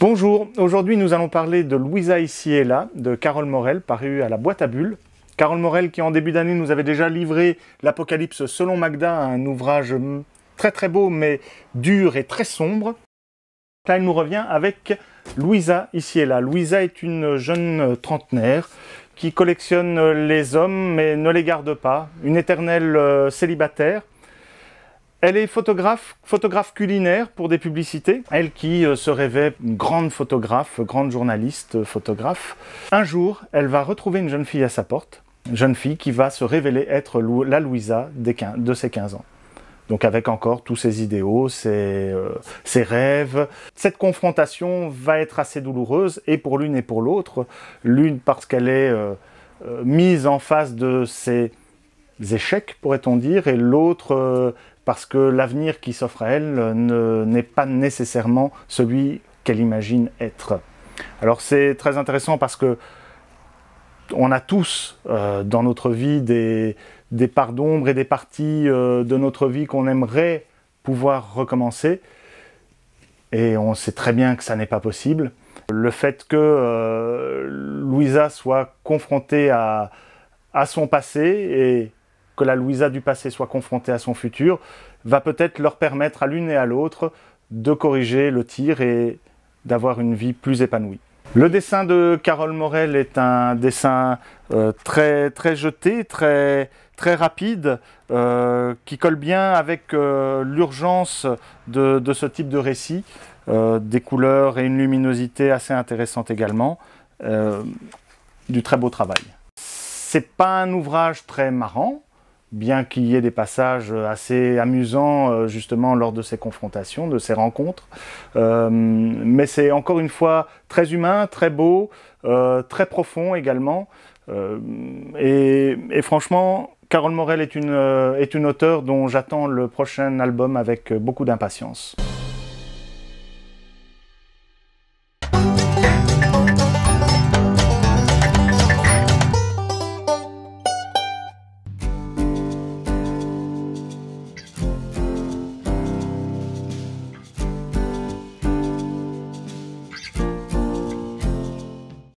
Bonjour, aujourd'hui nous allons parler de Louisa ici et là, de Carole Morel, parue à la boîte à bulles. Carole Morel qui en début d'année nous avait déjà livré l'Apocalypse selon Magda, un ouvrage très très beau mais dur et très sombre. Là elle nous revient avec Louisa ici et là. Louisa est une jeune trentenaire qui collectionne les hommes mais ne les garde pas, une éternelle euh, célibataire. Elle est photographe, photographe culinaire pour des publicités. Elle qui euh, se rêvait grande photographe, grande journaliste, euh, photographe. Un jour, elle va retrouver une jeune fille à sa porte, une jeune fille qui va se révéler être la Louisa de ses 15 ans. Donc avec encore tous ses idéaux, euh, ses, rêves. Cette confrontation va être assez douloureuse, et pour l'une et pour l'autre. L'une parce qu'elle est mise en face de ses échecs, pourrait-on dire, et l'autre parce que l'avenir qui s'offre à elle euh, n'est pas nécessairement celui qu'elle imagine être. Alors c'est très intéressant parce que on a tous euh, dans notre vie des, parts d'ombre et des parties euh, de notre vie qu'on aimerait pouvoir recommencer. Et on sait très bien que ça n'est pas possible. Le fait que Louisa soit confrontée à son passé et que la Louisa du passé soit confrontée à son futur, va peut-être leur permettre à l'une et à l'autre de corriger le tir et d'avoir une vie plus épanouie. Le dessin de Carole Morel est un dessin euh, très, très jeté, très, très rapide, euh, qui colle bien avec euh, l'urgence de, de, ce type de récit, des couleurs et une luminosité assez intéressante également, du très beau travail. C'est pas un ouvrage très marrant, bien qu'il y ait des passages euh, assez amusants euh, justement lors de ces confrontations, de ces rencontres. Euh, mais c'est encore une fois très humain, très beau, très profond également. et, franchement, Carole Morel est une, est une auteure dont j'attends le prochain album avec beaucoup d'impatience.